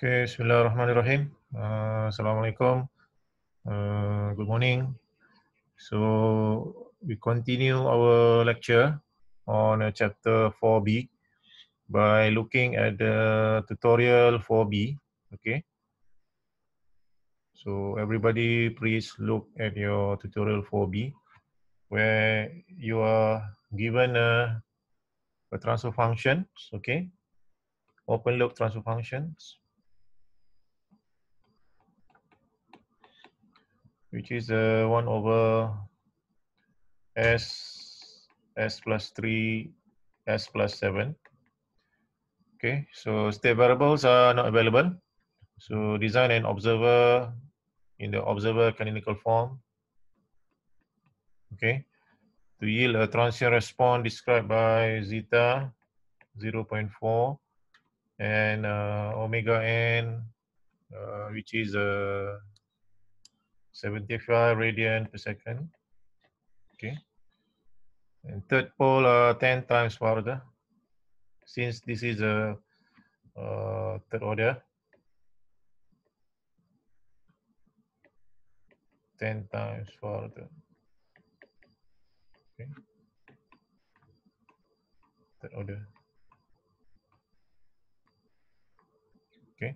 Okay, Bismillahirrahmanirrahim. Uh, Assalamualaikum. Uh, good morning. So, we continue our lecture on uh, chapter 4B by looking at the tutorial 4B. Okay. So, everybody please look at your tutorial 4B where you are given a, a transfer function. Okay. Open loop transfer functions. which is uh, 1 over s s plus 3 s plus 7 okay so state variables are not available so design an observer in the observer canonical form okay to yield a transient response described by zeta 0 0.4 and uh, omega n uh, which is uh, 75 radian per second. Okay. And third pole uh, 10 times farther. Since this is a uh, third order, 10 times farther. Okay. Third order. Okay.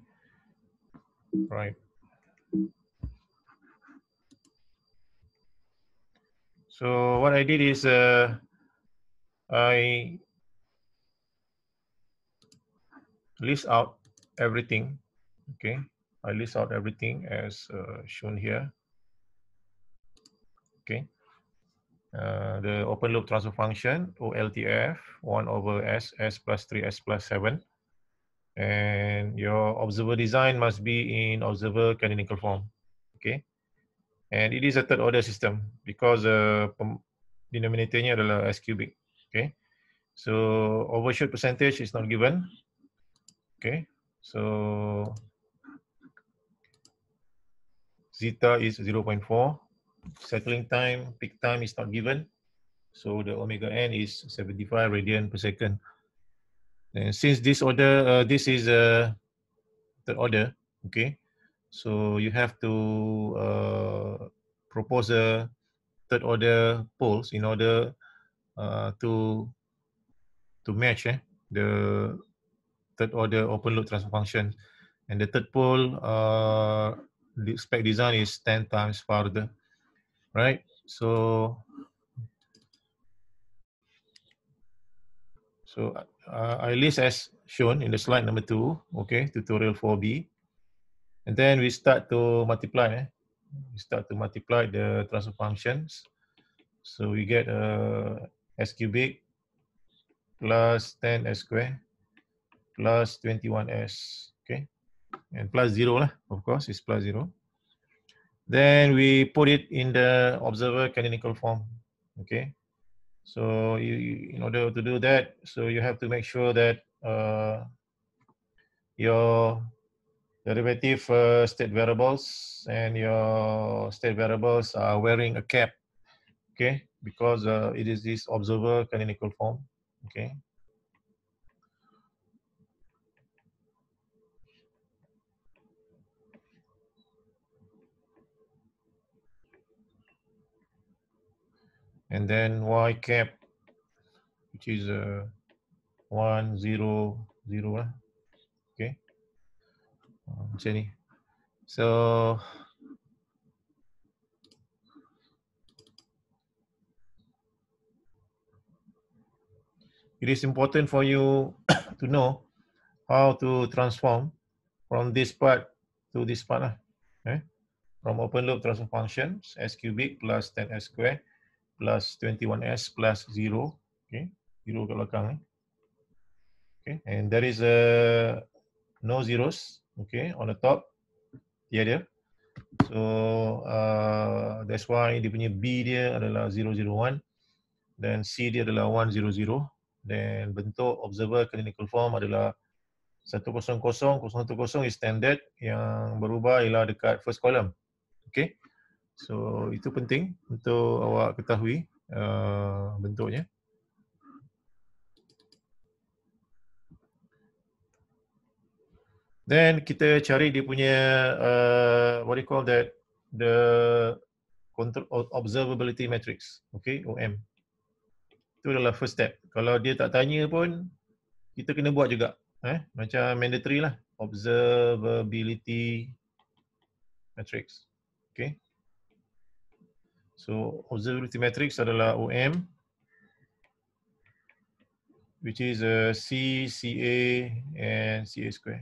Right. So what I did is uh, I list out everything. Okay, I list out everything as uh, shown here. Okay, uh, the open loop transfer function OLTF 1 over S, S plus 3, S plus 7. And your observer design must be in observer canonical form. Okay. And it is a third order system because uh, denominatornya adalah S cubic. Okay. So overshoot percentage is not given. Okay. So zeta is 0.4. Cycling time, peak time is not given. So the omega n is 75 radian per second. And since this order, uh, this is a uh, third order, okay, so you have to uh, propose a third order poles in order uh, to to match eh, the third order open loop transfer function. And the third pole uh, the spec design is 10 times farther, right? So So uh, I uh, list as shown in the slide number two, okay, tutorial 4B. And then we start to multiply. Eh? We start to multiply the transfer functions. So we get uh, s cubic plus 10s squared plus 21s. Okay. And plus zero, lah, of course, it's plus zero. Then we put it in the observer canonical form. Okay. So you, you, in order to do that, so you have to make sure that uh, your derivative uh, state variables and your state variables are wearing a cap okay because uh, it is this observer canonical form okay and then y cap which is uh, 1 0 0 uh, Jenny. So it is important for you to know how to transform from this part to this part. Lah. Eh? From open loop transform functions, s cubic plus 10s square plus 21s plus 0. Okay, 0 ke belakang. Eh? Okay, and there is a no zeros okay on the top dia dia so uh, that's why dia punya b dia adalah 001 then c dia adalah 100 then bentuk observer clinical form adalah 100 is standard yang berubah ialah dekat first column okay so itu penting untuk awak ketahui uh, bentuknya Then kita cari dia punya uh, what do you call that the control observability matrix, okay, OM. Itu adalah first step. Kalau dia tak tanya pun kita kena buat juga, eh? Macam mandatory lah observability matrix. Okay. So observability matrix adalah OM which is uh, a C, CA and CA square.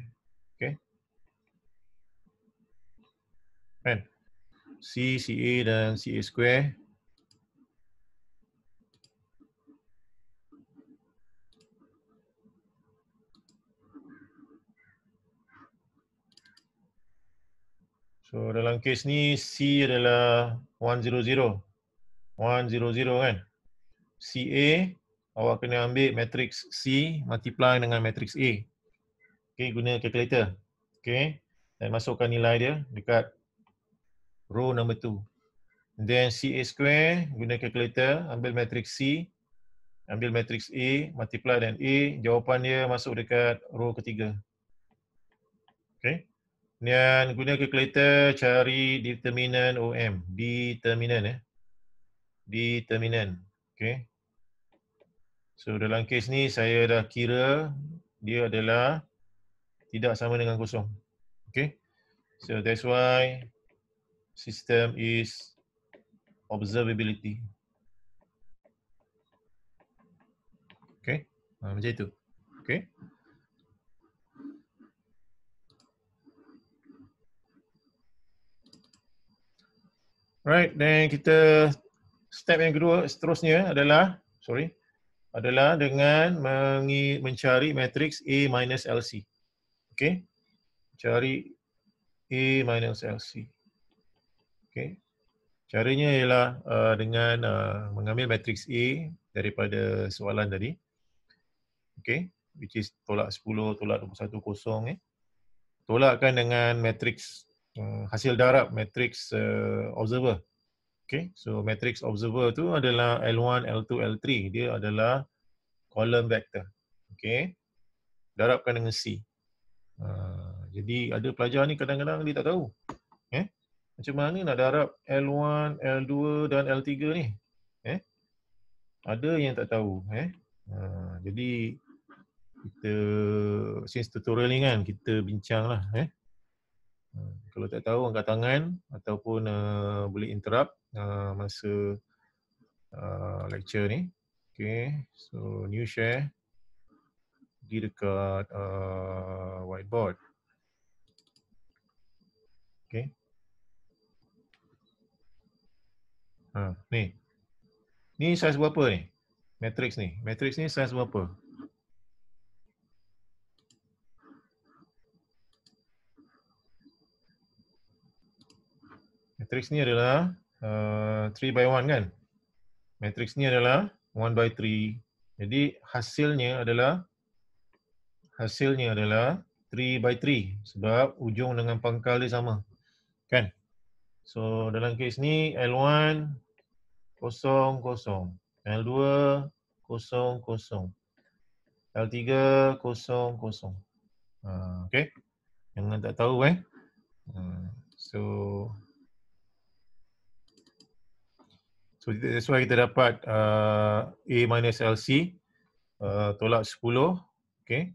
kan C, CA dan CA square So dalam kes ni C adalah 100 100 kan CA awak kena ambil matrix C multiply dengan matrix A Okay guna calculator Okay dan masukkan nilai dia dekat row number 2. Then CA square, guna calculator, ambil matrix C, ambil matrix A, multiply dan A, jawapan dia masuk dekat row ketiga. Okay. Kemudian guna calculator, cari determinant OM. Determinant eh. Determinant. Okay. So dalam kes ni saya dah kira dia adalah tidak sama dengan kosong. Okay. So that's why system is observability. Okay, ha, macam itu. Okay. Right, then kita step yang kedua seterusnya adalah sorry, adalah dengan mengi mencari matrix A minus LC. Okay. Cari A minus LC. Okay. Caranya ialah uh, dengan uh, mengambil matriks A daripada soalan tadi. Okay. Which is tolak 10, tolak 21, kosong. Eh. Tolakkan dengan matriks uh, hasil darab, matriks uh, observer. Okay. So matriks observer tu adalah L1, L2, L3. Dia adalah column vector. Okay. Darabkan dengan C. Uh, jadi ada pelajar ni kadang-kadang dia tak tahu macam mana nak darab L1, L2 dan L3 ni? Eh? Ada yang tak tahu. Eh? Ha, jadi, kita since tutorial ni kan, kita bincang lah. Eh? Ha, kalau tak tahu, angkat tangan ataupun uh, boleh interrupt uh, masa uh, lecture ni. Okay, so new share. Pergi dekat uh, whiteboard. Okay. Ha, ni. Ni saiz berapa ni? Matrix ni. Matrix ni saiz berapa? Matrix ni adalah 3 ha, by 1 kan? Matrix ni adalah 1 by 3. Jadi hasilnya adalah hasilnya adalah 3 by 3 sebab ujung dengan pangkal dia sama. Kan? So dalam kes ni L1 kosong kosong. L2 kosong kosong. L3 kosong kosong. Uh, okay. Jangan tak tahu eh. Uh, so. So that's why kita dapat uh, A minus LC. Uh, tolak 10. Okay.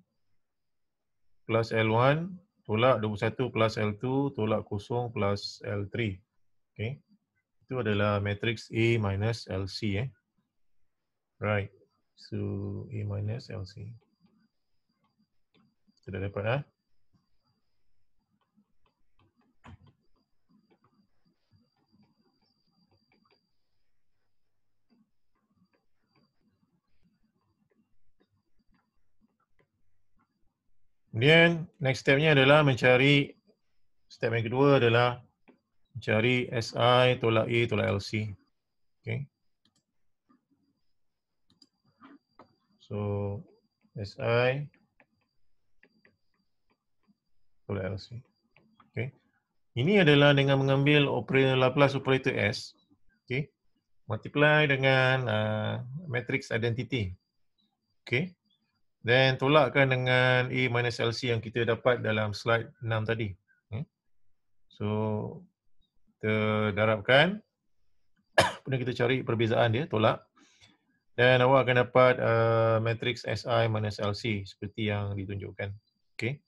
Plus L1. Tolak 21 plus L2. Tolak kosong plus L3. Okay itu adalah matrix A minus LC eh. Right. So A minus LC. Sudah dapat ah. Eh? Kemudian next stepnya adalah mencari step yang kedua adalah cari SI tolak E tolak LC. Okay. So SI tolak LC. Okay. Ini adalah dengan mengambil operator Laplace operator S. Okay. Multiply dengan uh, matrix identity. Okay. Then tolakkan dengan E minus LC yang kita dapat dalam slide 6 tadi. So, kita darabkan. Kemudian kita cari perbezaan dia, tolak. Dan awak akan dapat uh, matrix SI minus LC seperti yang ditunjukkan. Okay.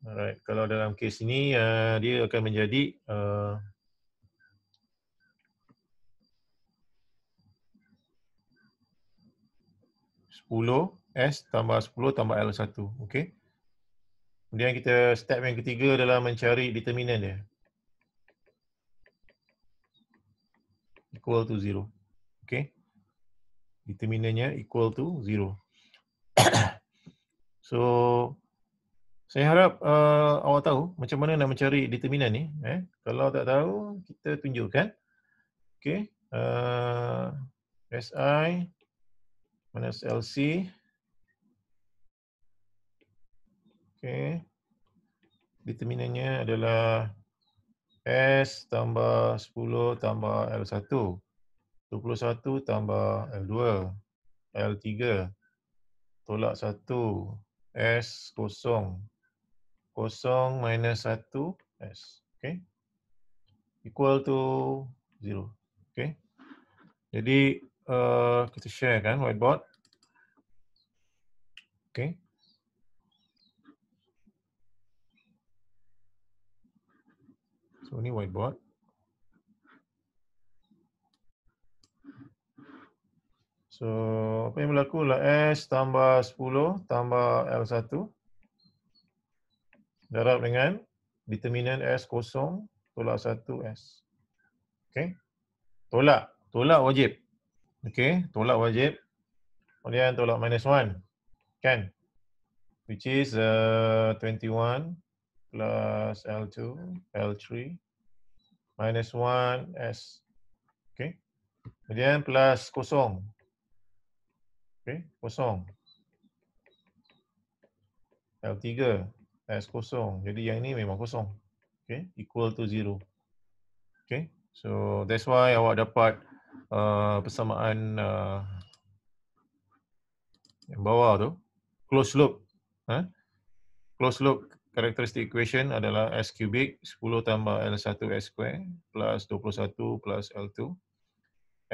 Alright. Kalau dalam kes ini, uh, dia akan menjadi uh, 10S tambah sepuluh tambah l satu. Okay. Kemudian kita step yang ketiga adalah mencari determinan dia. equal to zero, Okay. Determinannya equal to zero. so, saya harap uh, awak tahu macam mana nak mencari determinan ni. Eh? Kalau tak tahu, kita tunjukkan. Okay. Uh, SI minus LC. Okay. Determinannya adalah S tambah 10 tambah L1. 21 tambah L2. L3. Tolak 1. S kosong. Kosong minus 1 S. Okay. Equal to 0. Okay. Jadi uh, kita share kan whiteboard. Okay. So ni whiteboard. So apa yang berlaku lah S tambah 10 tambah L1 darab dengan determinant S kosong tolak 1 S. Okay. Tolak. Tolak wajib. Okay. Tolak wajib. Kemudian tolak minus 1. Kan? Which is uh, 21 plus L2, L3, minus 1, S. Okay. Kemudian plus kosong. Okay. Kosong. L3, S kosong. Jadi yang ini memang kosong. Okay. Equal to 0. Okay. So that's why awak dapat uh, persamaan uh, yang bawah tu. Close loop. Huh? Ha? Close loop Karakteristik equation adalah s kubik 10 tambah l1 s square plus 21 plus l2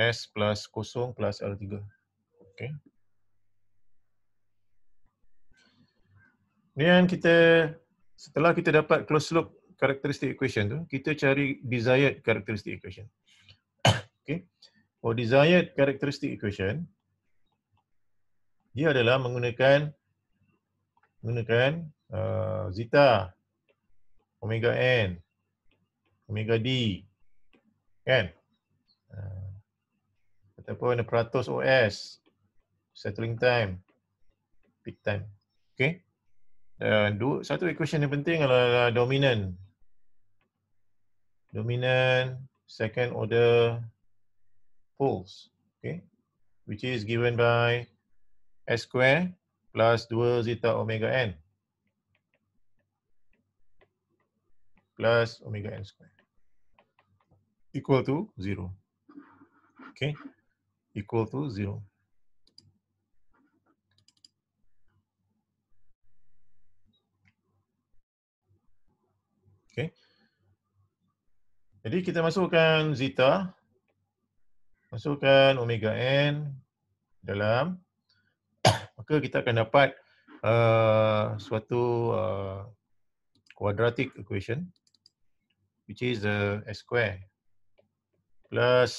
s plus kosong plus l3. Okay. Kemudian kita, setelah kita dapat close loop karakteristik equation tu, kita cari desired karakteristik equation. Okay. For oh, desired karakteristik equation, dia adalah menggunakan menggunakan Uh, zeta, Omega N, Omega D, kan? Uh, ataupun peratus OS, settling time, peak time. Okay? Dan uh, dua, satu equation yang penting adalah uh, dominant. Dominant, second order, poles. Okay? Which is given by S square plus 2 zeta omega n. plus omega n square equal to zero. Okay, equal to zero. Okay. Jadi kita masukkan zeta, masukkan omega n dalam, maka kita akan dapat uh, suatu uh, quadratic equation which is the s square plus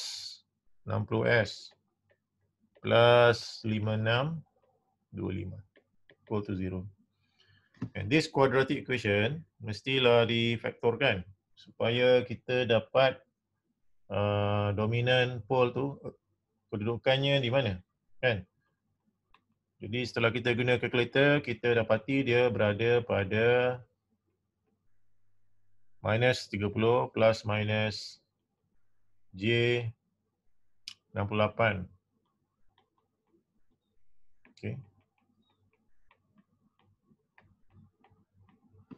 60s plus 56 25 equal to zero. and this quadratic equation mestilah difaktorkan supaya kita dapat uh, dominan pole tu kedudukannya di mana kan jadi setelah kita guna kalkulator kita dapati dia berada pada minus 30 plus minus J 68. Okay.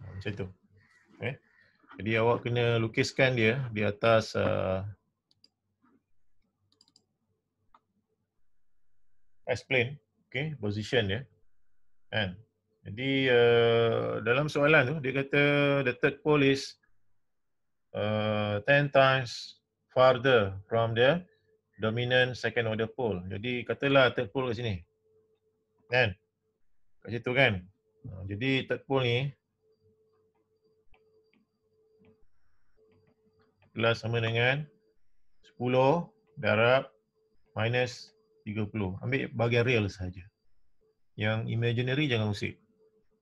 Macam tu. Okay. Jadi awak kena lukiskan dia di atas uh, S-plane. Okay. Position dia. And, jadi uh, dalam soalan tu, dia kata the third pole is 10 eh, times farther from the dominant second order pole. Jadi katalah third pole kat sini. Kan? Kat situ kan? Ah, jadi third pole ni adalah sama dengan 10 darab minus 30. Ambil bahagian real saja. Yang imaginary jangan usik.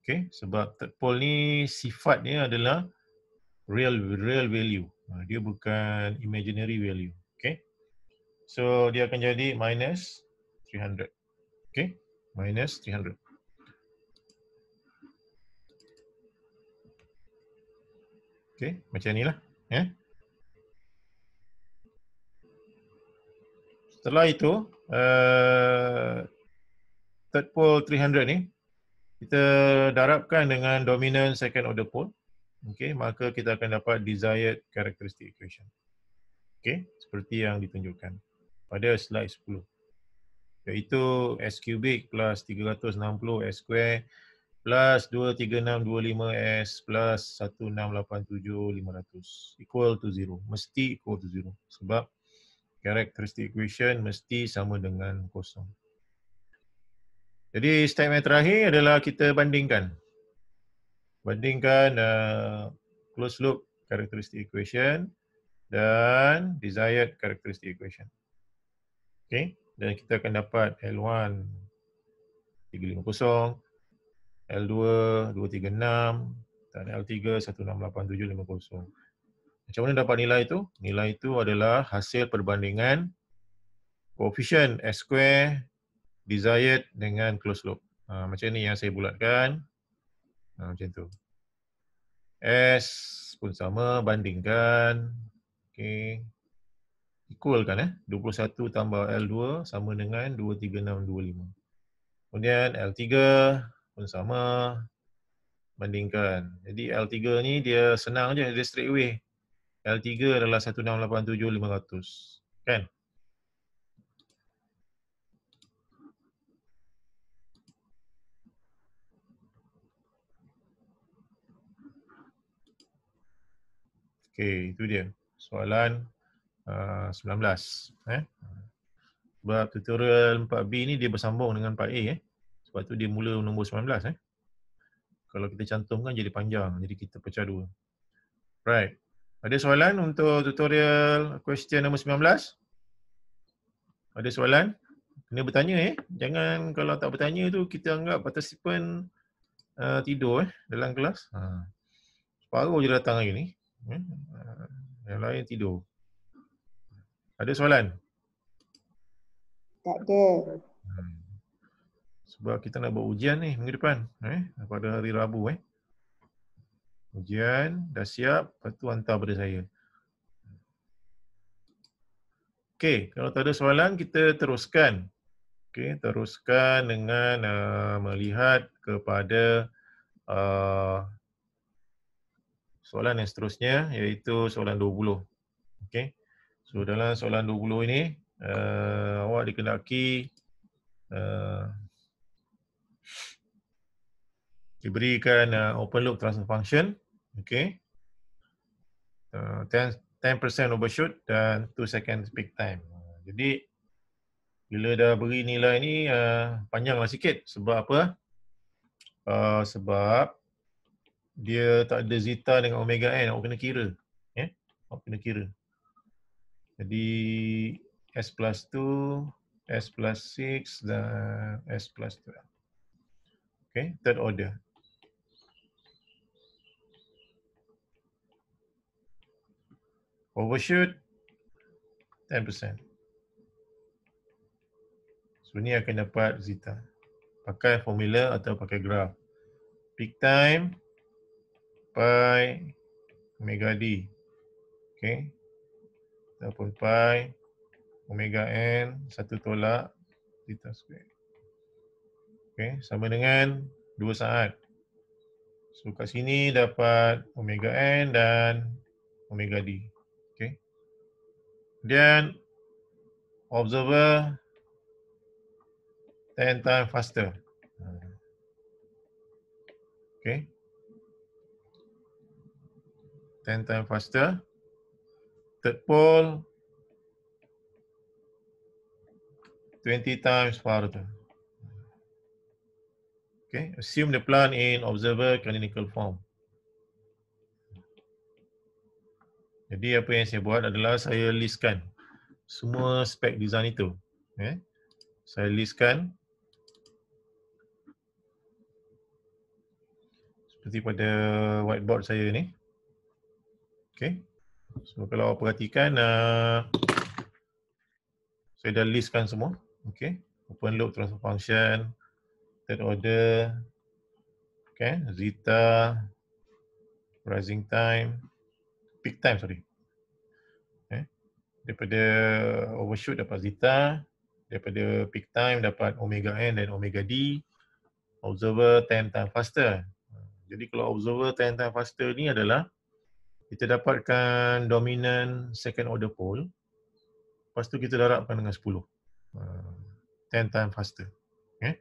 Okay? Sebab third pole ni sifatnya adalah real real value. Ha, dia bukan imaginary value. Okay. So dia akan jadi minus 300. Okay. Minus 300. Okay, macam ni lah. Yeah. Setelah itu, uh, third pole 300 ni, kita darabkan dengan dominant second order pole. Okey, maka kita akan dapat desired characteristic equation. Okey, seperti yang ditunjukkan pada slide 10. Iaitu S cubic plus 360 S square plus 23625S plus 1687500 equal to zero. Mesti equal to zero, Sebab characteristic equation mesti sama dengan kosong. Jadi step yang terakhir adalah kita bandingkan bandingkan uh, closed loop characteristic equation dan desired characteristic equation. Okay. Dan kita akan dapat L1 350, L2 236 dan L3 168750. Macam mana dapat nilai itu? Nilai itu adalah hasil perbandingan koefisien S square desired dengan close loop. Ha, macam ni yang saya bulatkan. Ha, macam tu. S pun sama. Bandingkan. Okay. Equal kan eh. 21 tambah L2 sama dengan 23625. Kemudian L3 pun sama. Bandingkan. Jadi L3 ni dia senang je. Dia straight away. L3 adalah 1687500. Kan? Okey, itu dia. Soalan uh, 19. Eh? Sebab tutorial 4B ni dia bersambung dengan 4A. Eh? Sebab tu dia mula nombor 19. Eh? Kalau kita cantumkan jadi panjang. Jadi kita pecah dua. Right. Ada soalan untuk tutorial question nombor 19? Ada soalan? Kena bertanya eh. Jangan kalau tak bertanya tu kita anggap participant uh, tidur eh dalam kelas. Ha. Separuh je datang hari ni. Ya, eh, yang lain tidur. Ada soalan? Tak ada. Hmm. Sebab kita nak buat ujian ni minggu depan. Eh? Pada hari Rabu. Eh? Ujian dah siap. Lepas tu hantar pada saya. Okay. Kalau tak ada soalan, kita teruskan. Okay. Teruskan dengan uh, melihat kepada uh, soalan yang seterusnya iaitu soalan 20. Okey. So dalam soalan 20 ini uh, awak dikenaki uh, diberikan uh, open loop transfer function. Okey. Uh, 10% overshoot dan 2 second peak time. Uh, jadi bila dah beri nilai ni uh, panjanglah sikit sebab apa? Uh, sebab dia tak ada zeta dengan omega n awak kena kira ya eh? awak kena kira jadi s plus 2 s plus 6 dan s plus 12 okey third order overshoot 10% so ni akan dapat zeta pakai formula atau pakai graf peak time pi omega d. Okey. Ataupun pi omega n satu tolak theta square. Okey, sama dengan 2 saat. So kat sini dapat omega n dan omega d. Okey. Kemudian observer 10 times faster. okey. 10 times faster. Third pole, 20 times farther. Okay, assume the plan in observer canonical form. Jadi apa yang saya buat adalah saya listkan semua spek design itu. Okay. Saya listkan seperti pada whiteboard saya ni. Okay. So kalau perhatikan, uh, saya dah listkan semua. Okay. Open loop transfer function, third order, okay. zeta, rising time, peak time sorry. Okay. Daripada overshoot dapat zeta, daripada peak time dapat omega n dan omega d, observer 10 times faster. Jadi kalau observer 10 times faster ni adalah kita dapatkan dominan second order pole lepas tu kita darabkan dengan 10 uh, 10 times faster okay. Eh?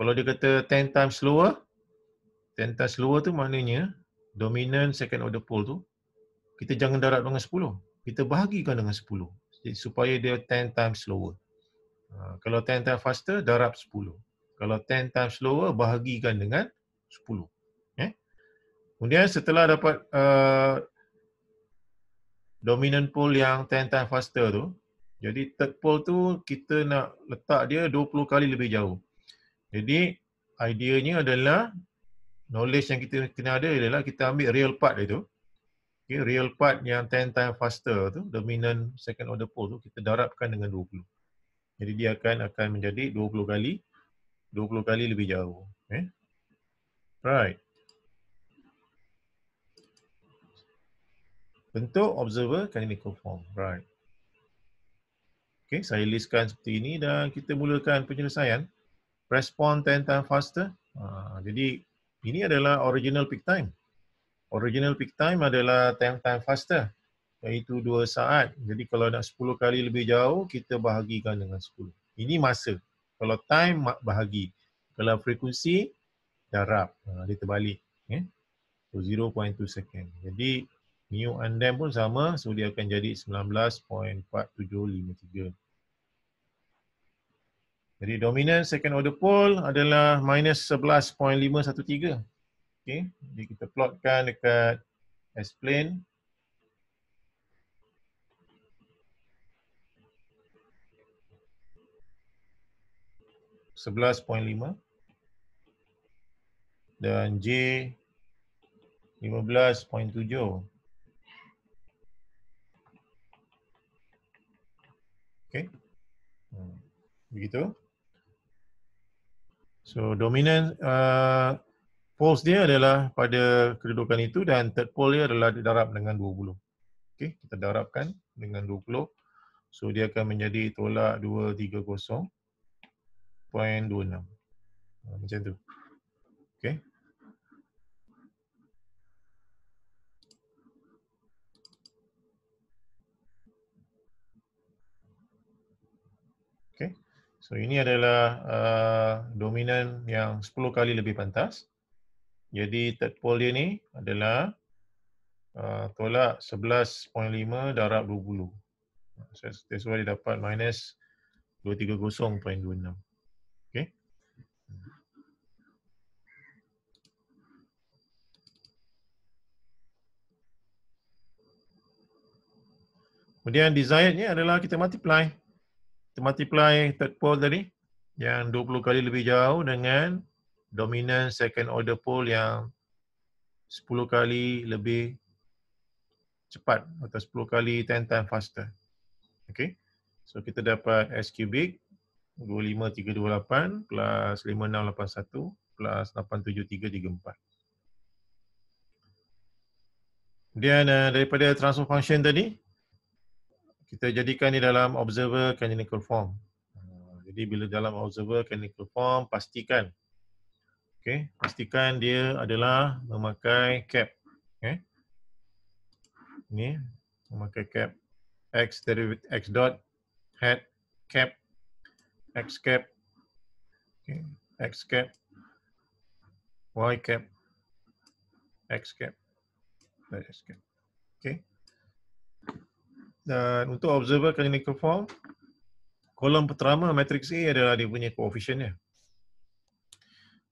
kalau dia kata 10 times slower 10 times slower tu maknanya dominan second order pole tu kita jangan darab dengan 10 kita bahagikan dengan 10 supaya dia 10 times slower uh, kalau 10 times faster darab 10 kalau 10 times slower bahagikan dengan 10 okay. Eh? kemudian setelah dapat uh, dominant pole yang 10 times faster tu. Jadi third pole tu kita nak letak dia 20 kali lebih jauh. Jadi ideanya adalah knowledge yang kita kena ada adalah kita ambil real part dia tu. Okay, real part yang 10 times faster tu, dominant second order pole tu kita darabkan dengan 20. Jadi dia akan akan menjadi 20 kali 20 kali lebih jauh. Okay. Eh? Right. bentuk observer canonical form. Right. Okay, saya listkan seperti ini dan kita mulakan penyelesaian. Respond 10 times faster. Ha, jadi, ini adalah original peak time. Original peak time adalah 10 times faster. Iaitu 2 saat. Jadi, kalau nak 10 kali lebih jauh, kita bahagikan dengan 10. Ini masa. Kalau time, bahagi. Kalau frekuensi, darab. Ha, dia terbalik. Okay. Eh. So, 0.2 second. Jadi, mu undam pun sama so dia akan jadi 19.4753 jadi dominant second order pole adalah minus 11.513 okay. jadi kita plotkan dekat S plane sebelas poin lima dan J lima belas poin tujuh Okay. Hmm. Begitu. So dominant uh, poles dia adalah pada kedudukan itu dan third pole dia adalah didarab dengan 20. Okay, kita darabkan dengan 20. So dia akan menjadi tolak 230.26. Ha, macam tu. Okay. So ini adalah uh, dominan yang 10 kali lebih pantas. Jadi third pole dia ni adalah uh, tolak 11.5 darab 20. So that's why dia dapat minus 230.26. Okay. Kemudian desirednya adalah kita multiply multiply third pole tadi yang 20 kali lebih jauh dengan dominant second order pole yang 10 kali lebih cepat atau 10 kali 10 times faster. Okay. So kita dapat S cubic 25328 plus 5681 plus 87334. Dan eh, daripada transfer function tadi, kita jadikan ni dalam observer canonical form. Ah, jadi bila dalam observer canonical form pastikan okay, pastikan dia adalah memakai cap. Okay, ini memakai cap x derivative x dot hat cap x cap okay. x cap y cap x cap y cap. okay dan untuk observer canonical form kolom pertama matrix A adalah dia punya coefficient dia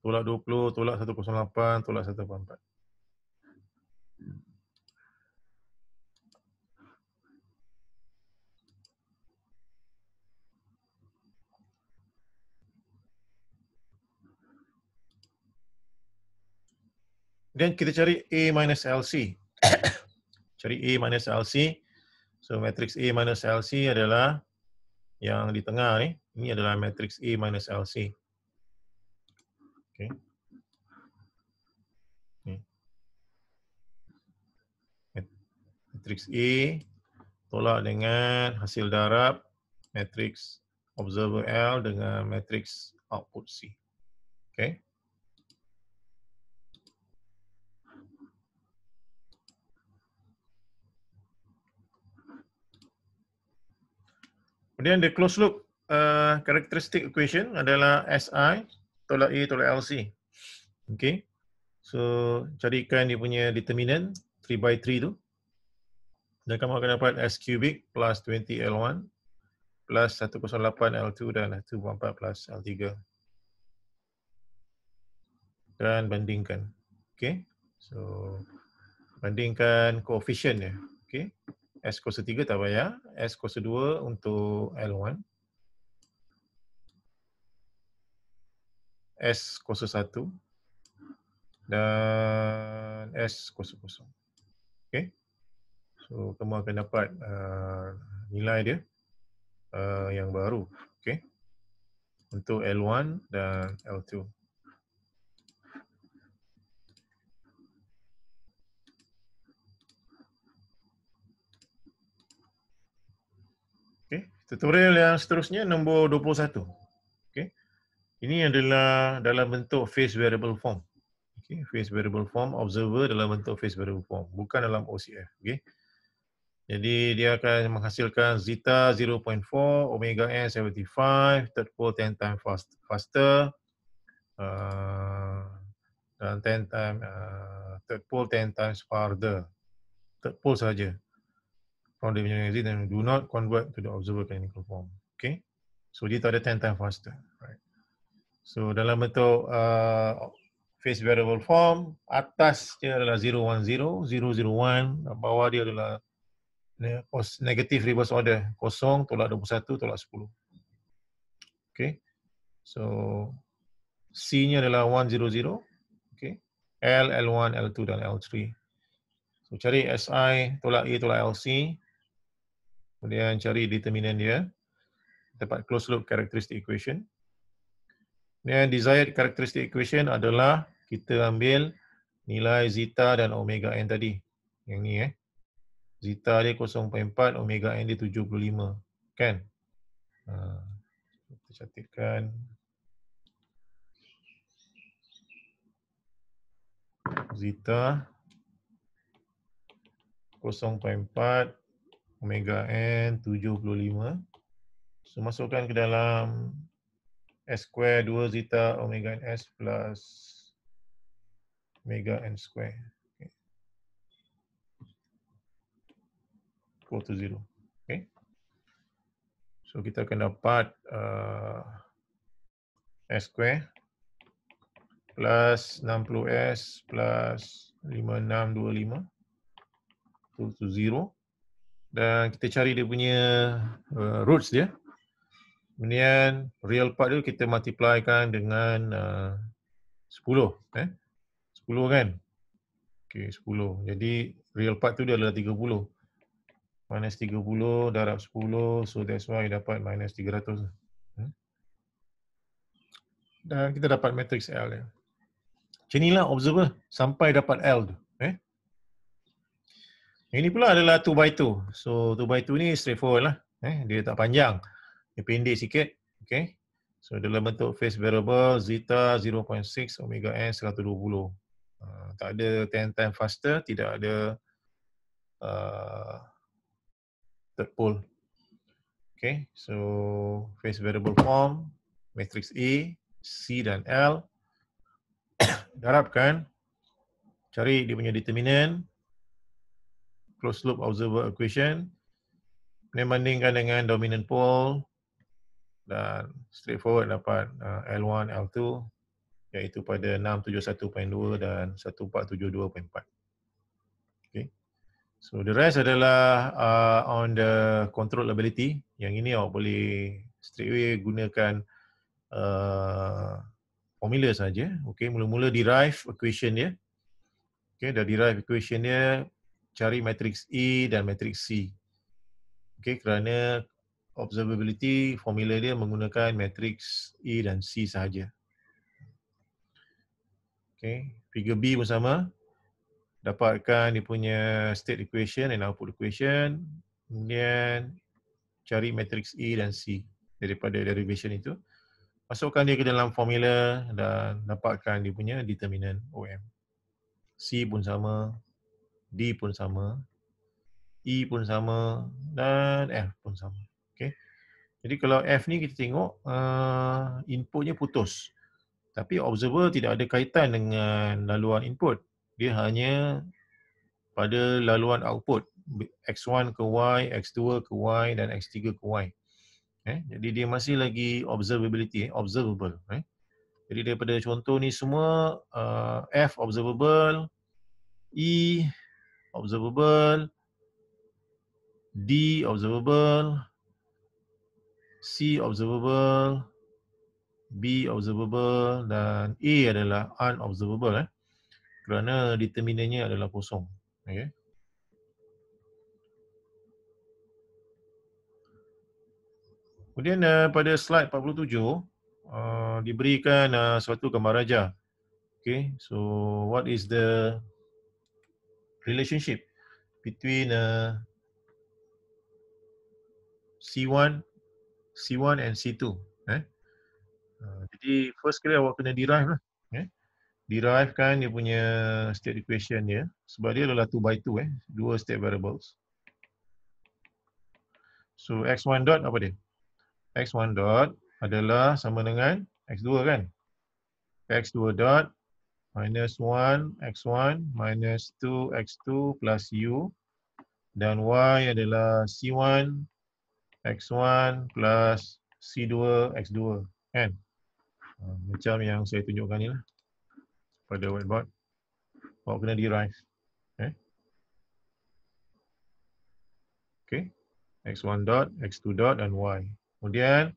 tolak 20 tolak 108 tolak 104 Dan kita cari A minus LC. cari A minus LC. So matriks E minus LC adalah yang di tengah nih. Ini adalah matrix E minus LC. Oke. Okay. Matriks E tolak dengan hasil darab matrix observer L dengan matrix output C. Okay. Kemudian the closed loop uh, characteristic equation adalah SI tolak A tolak LC. Okay. So carikan dia punya determinant 3 by 3 tu. Dan kamu akan dapat S cubic plus 20 L1 plus 108 L2 dan 24 plus L3. Dan bandingkan. Okay. So bandingkan koefisien ya. Okay. S kuasa 3 tak bayar. S kuasa 2 untuk L1. S kuasa 1. Dan S kuasa kosong, Okay. So, kamu akan dapat uh, nilai dia uh, yang baru. Okay. Untuk L1 dan L2. Tutorial yang seterusnya nombor 21. Okey. Ini adalah dalam bentuk face variable form. Okey, face variable form observer dalam bentuk face variable form, bukan dalam OCF, okey. Jadi dia akan menghasilkan zeta 0.4, omega n 75, third pole 10 times fast, faster. Uh, dan 10 times uh, third pole 10 times farther. Third pole saja from the engineering exit and do not convert to the observer canonical form. Okay. So dia tak ada 10 times faster. Right. So dalam bentuk uh, phase variable form, atas dia adalah 010, 001, 001 bawah dia adalah negative reverse order, kosong, tolak 21, tolak 10. Okay. So C-nya adalah 100. Okay. L, L1, L2 dan L3. So cari SI, tolak A, tolak LC. Kemudian cari determinan dia. Dapat close loop characteristic equation. Kemudian desired characteristic equation adalah kita ambil nilai zeta dan omega n tadi. Yang ni eh. Zeta dia 0.4, omega n dia 75. Kan? Ha. Kita catatkan. Zeta 0.4 omega n 75. So masukkan ke dalam s square 2 zeta omega n s plus omega n square. Okay. Go to zero. Okay. So kita akan dapat uh, s square plus 60s plus 5625 to 0 dan kita cari dia punya uh, roots dia. Kemudian real part dia kita multiplykan dengan uh, 10 eh. 10 kan? Okey 10. Jadi real part tu dia adalah 30. Minus 30 darab 10 so that's why dapat minus 300. Hmm? Dan kita dapat matrix L dia. Macam inilah observer lah. sampai dapat L tu. Yang ini pula adalah 2 by 2. So 2 by 2 ni straightforward lah. Eh, dia tak panjang. Dia pendek sikit. Okay. So dalam bentuk phase variable zeta 0.6 omega n 120. Uh, ah, tak ada 10 times faster, tidak ada uh, third pole. Okay, so phase variable form, matrix A, e, C dan L. Darabkan, cari dia punya determinant closed loop observer equation ni bandingkan dengan dominant pole dan straightforward dapat L1 uh, L2 iaitu pada 671.2 dan 1472.4 okey so the rest adalah uh, on the control ability yang ini awak boleh straight away gunakan uh, formula saja okey mula-mula derive equation dia okey dah derive equation dia cari matrix E dan matrix C. Okey, kerana observability formula dia menggunakan matrix E dan C sahaja. Okey, figure B pun sama. Dapatkan dia punya state equation and output equation. Kemudian cari matrix E dan C daripada derivation itu. Masukkan dia ke dalam formula dan dapatkan dia punya determinant OM. C pun sama, D pun sama, E pun sama dan F pun sama. Okay. Jadi kalau F ni kita tengok uh, inputnya putus. Tapi observer tidak ada kaitan dengan laluan input. Dia hanya pada laluan output. X1 ke Y, X2 ke Y dan X3 ke Y. Eh, jadi dia masih lagi observability, eh, observable. Eh. Jadi daripada contoh ni semua uh, F observable, E observable D observable C observable B observable dan A adalah unobservable eh kerana determinannya adalah kosong okey Kemudian uh, pada slide 47 uh, eh, diberikan uh, suatu gambar raja okey so what is the relationship between uh, C1 C1 and C2 eh? uh, jadi first kali awak kena derive lah eh? derive kan dia punya state equation dia sebab dia adalah 2 by 2 eh? dua state variables so x1 dot apa dia x1 dot adalah sama dengan x2 kan x2 dot minus 1x1 minus 2x2 plus u dan y adalah c1 x1 plus c2 x2 kan ha, macam yang saya tunjukkan ni lah pada whiteboard awak kena derive eh okay. x1 dot x2 dot dan y kemudian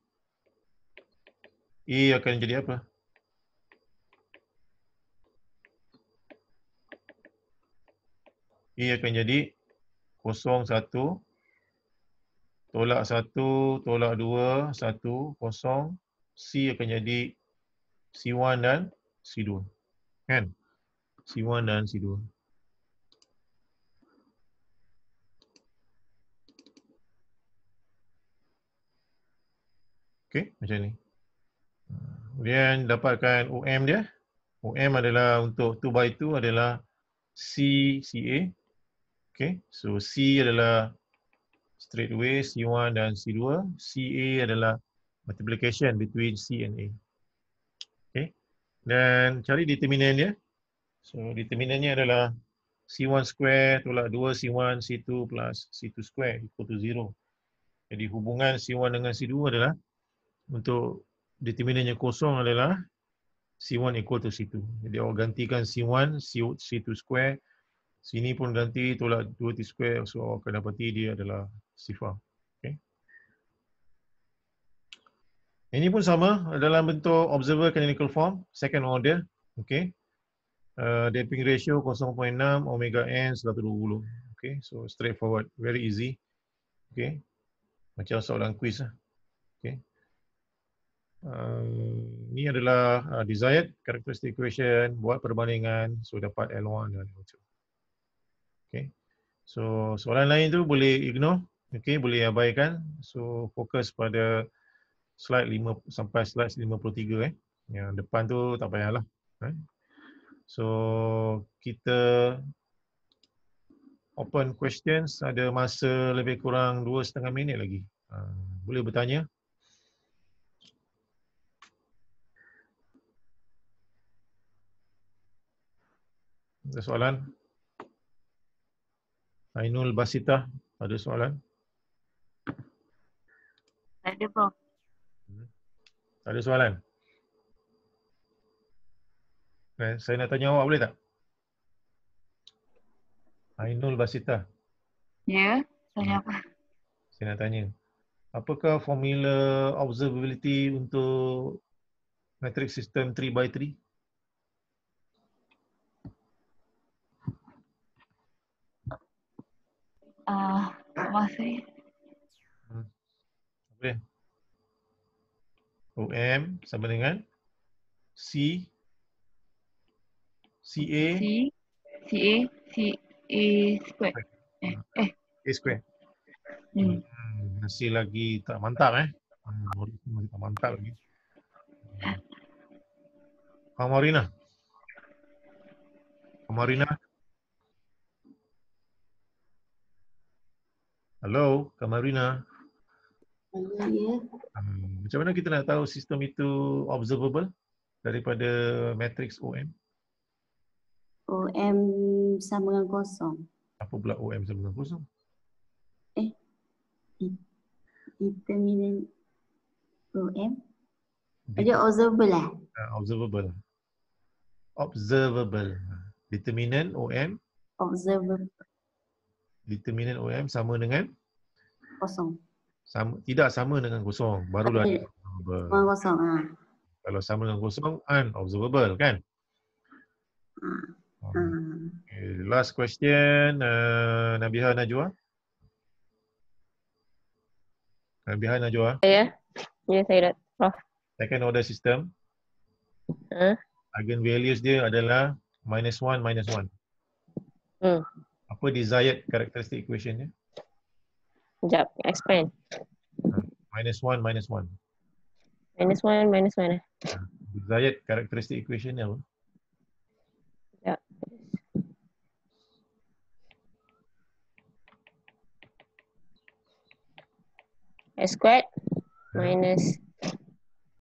e akan jadi apa I akan jadi 0, 1, tolak 1, tolak 2, 1, 0, C akan jadi C1 dan C2. Kan? C1 dan C2. okey macam ni. Kemudian dapatkan UM dia. UM adalah untuk 2 by 2 adalah C, CA. Okay, so C adalah straight away C1 dan C2. CA adalah multiplication between C and A. Okay, dan cari determinan dia. So determinannya adalah C1 square tolak 2 C1 C2 plus C2 square equal to 0. Jadi hubungan C1 dengan C2 adalah untuk determinannya kosong adalah C1 equal to C2. Jadi awak gantikan C1, C2 square sini pun ganti tolak 2t square so akan dapati dia adalah sifar okey ini pun sama dalam bentuk observer canonical form second order okay. uh, damping ratio 0.6 omega n 120 okay, so straightforward very easy okay, macam soalan quiz lah. okey Uh, ini adalah uh, desired characteristic equation buat perbandingan so dapat L1 dan L2. Okay. So soalan lain tu boleh ignore, okay, boleh abaikan. So fokus pada slide 5 sampai slide 53 eh. Yang depan tu tak payahlah. Eh. So kita open questions ada masa lebih kurang 2 setengah minit lagi. Ha, boleh bertanya. Ada soalan? Ainul Basitah, ada soalan? Ada, Prof. Tak hmm. ada soalan? Eh, saya nak tanya awak boleh tak? Ainul Basitah. Ya, hmm. tanya apa? Saya nak tanya. Apakah formula observability untuk metric system 3x3? Uh, apa maksudnya? Apa OM sama dengan C C A C A C A square. Eh, hmm. eh. A square. Hmm. hmm. Masih lagi tak mantap eh. Hmm, masih tak mantap lagi. Pak Marina. Pak Hello, Kak Hello, ya. Um, macam mana kita nak tahu sistem itu observable daripada matrix OM? OM sama dengan kosong. Apa pula OM sama dengan kosong? Eh, determinant OM? Ada observable lah. Uh, observable. Observable. Determinant OM? Observable determinant OM sama dengan kosong. Sama, tidak sama dengan kosong. Barulah okay. dia observable. Kosong, ha. Kalau sama dengan kosong, un observable, kan? Ha, hmm. Ha. Okay. Last question, uh, Nabiha Najwa. Nabiha Najwa. Yeah, Ya, saya dah. Prof. Second order system. Huh? Eigen values dia adalah minus one, minus one. Hmm apa desired characteristic equation ya? Sekejap, expand. Minus 1, minus 1. Minus 1, minus 1 Desired characteristic equation ni apa? Sekejap. squared minus